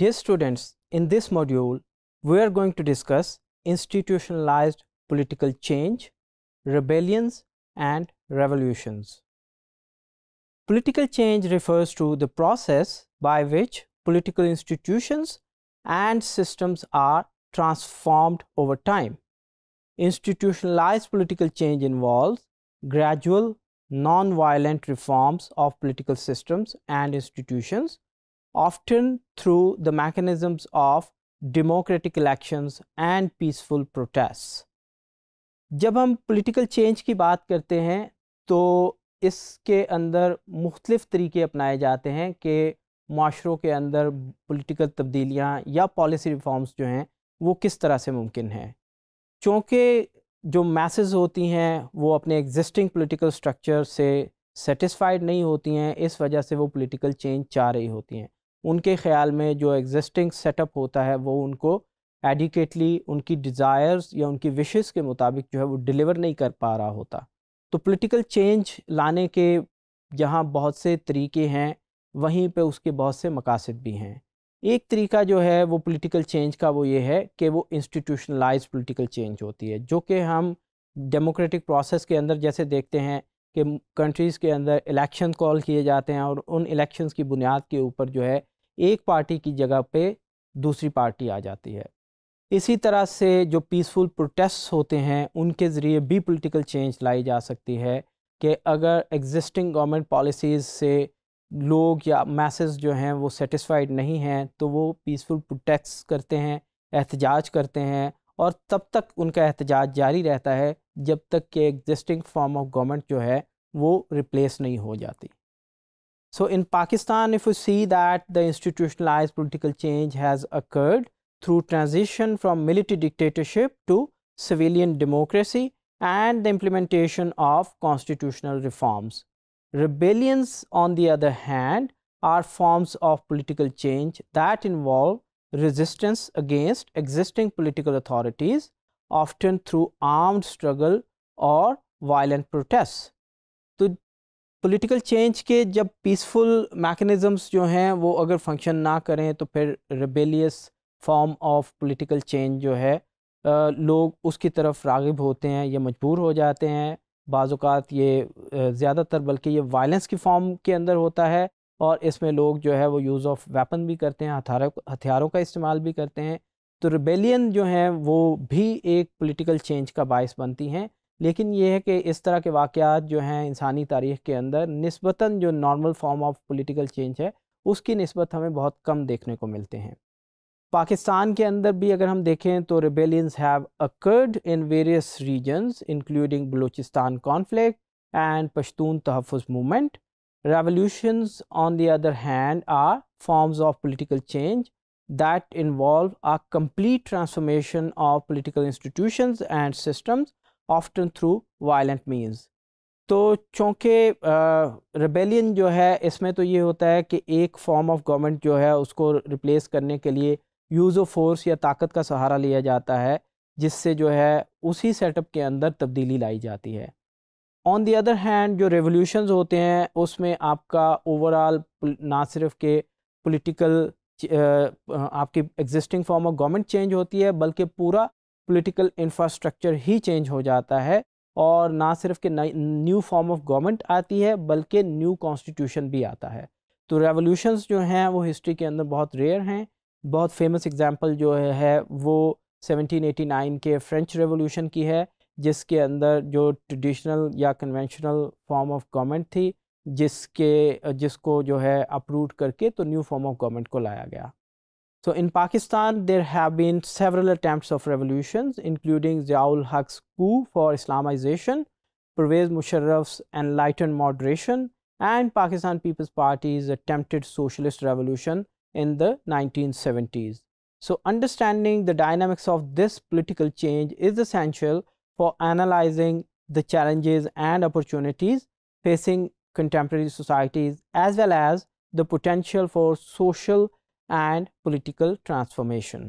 Dear students, in this module, we are going to discuss institutionalized political change, rebellions and revolutions. Political change refers to the process by which political institutions and systems are transformed over time. Institutionalized political change involves gradual, non-violent reforms of political systems and institutions often through the mechanisms of democratic elections and peaceful protests. जब हम political change की बात करते हैं तो इसके अंदर मुख्तलिफ तरीके अपनाए जाते हैं कि माशरों के अंदर पोलिटिकल तब्दीलियाँ या पॉलिसी रिफॉर्म्स जो हैं वो किस तरह से मुमकिन हैं चूँकि जो मैसेज होती हैं वो अपने एग्जिस्टिंग पॉलिटिकल स्ट्रक्चर से सेटिस्फाइड नहीं होती हैं इस वजह से वो पॉलिटिकल चेंज चाह रही होती हैं उनके ख्याल में जो एग्जिस्टिंग सेटअप होता है वो उनको एडिकेटली उनकी डिज़ायर्स या उनकी विशेज़ के मुताबिक जो है वो डिलीवर नहीं कर पा रहा होता तो पॉलिटिकल चेंज लाने के जहाँ बहुत से तरीके हैं वहीं पे उसके बहुत से मकासद भी हैं एक तरीका जो है वो पॉलिटिकल चेंज का वो ये है कि वो इंस्टीट्यूशनलाइज पॉलिटिकल चेंज होती है जो कि हम डेमोक्रेटिक प्रोसेस के अंदर जैसे देखते हैं कि कंट्रीज़ के अंदर इलेक्शन कॉल किए जाते हैं और उन इलेक्शंस की बुनियाद के ऊपर जो है एक पार्टी की जगह पे दूसरी पार्टी आ जाती है इसी तरह से जो पीसफुल प्रोटेस्ट होते हैं उनके ज़रिए भी पोलिटिकल चेंज लाई जा सकती है कि अगर एग्जिस्टिंग गवर्नमेंट पॉलिसीज़ से लोग या मैसेज जो हैं वो सेटिस्फाइड नहीं हैं तो वो पीसफुल प्रोटेस्ट करते हैं एहतजाज करते हैं और तब तक उनका एहतजाज जारी रहता है जब तक कि एग्जिस्टिंग फॉर्म ऑफ गवर्नमेंट जो है वो रिप्लेस नहीं हो जाती So in Pakistan, if you see that the institutionalized political change has occurred through transition from military dictatorship to civilian democracy and the implementation of constitutional reforms. Rebellions, on the other hand, are forms of political change that involve resistance against existing political authorities often through armed struggle or violent protests. तो political change के जब peaceful mechanisms जो हैं वो अगर function ना करें तो फिर rebellious form of political change जो है आ, लोग उसकी तरफ रागब होते हैं या मजबूर हो जाते हैं बाज़ात ये ज़्यादातर बल्कि ये वायलेंस की फॉर्म के अंदर होता है और इसमें लोग जो है वो यूज़ ऑफ वेपन भी करते हैं हथारों हथियारों का इस्तेमाल भी करते हैं तो रिबेलियन जो हैं वो भी एक पोलिटिकल चेंज का बायस बनती हैं लेकिन ये है कि इस तरह के वाक़ जो हैं इंसानी तारीख़ के अंदर नस्बता जो normal form of political change है उसकी नस्बत हमें बहुत कम देखने को मिलते हैं पाकिस्तान के अंदर भी अगर हम देखें तो rebellions have occurred in various regions including Balochistan conflict and Pashtun Tahaffuz movement revolutions on the other hand are forms of political change that involve a complete transformation of political institutions and systems often through violent means. तो चूँकि rebellion जो है इसमें तो ये होता है कि एक फॉर्म ऑफ गवर्नमेंट जो है उसको रिप्लेस करने के लिए यूज़ ऑफ फोर्स या ताकत का सहारा लिया जाता है जिससे जो है उसी सेटअप के अंदर तब्दीली लाई जाती है ऑन दी अदर हैंड जो रेवोल्यूशन होते हैं उसमें आपका ओवरऑल ना सिर्फ के पोलिटिकल आपकी existing form of government change होती है बल्कि पूरा पॉलिटिकल इंफ्रास्ट्रक्चर ही चेंज हो जाता है और ना सिर्फ कि न्यू फॉर्म ऑफ गवर्नमेंट आती है बल्कि न्यू कॉन्स्टिट्यूशन भी आता है तो रेवोल्यूशंस जो हैं वो हिस्ट्री के अंदर बहुत रेयर हैं बहुत फेमस एग्जांपल जो है वो 1789 के फ्रेंच रेवोल्यूशन की है जिसके अंदर जो ट्रेडिशनल या कन्वेंशनल फॉर्म ऑफ गवर्नमेंट थी जिसके जिसको जो है अप्रूव करके तो न्यू फॉर्म ऑफ गवर्नमेंट को लाया गया so in Pakistan there have been several attempt of revolution including Ziaul Haq's coup for Islamisation Pervez Musharraf and light and moderation and Pakistan Peoples Party is socialist revolution in the nineteen seventies so understanding the dynamics of this political change is essential for analysing the challenges and opportunities facing contemporary societies as well as the potential for social and political transformation.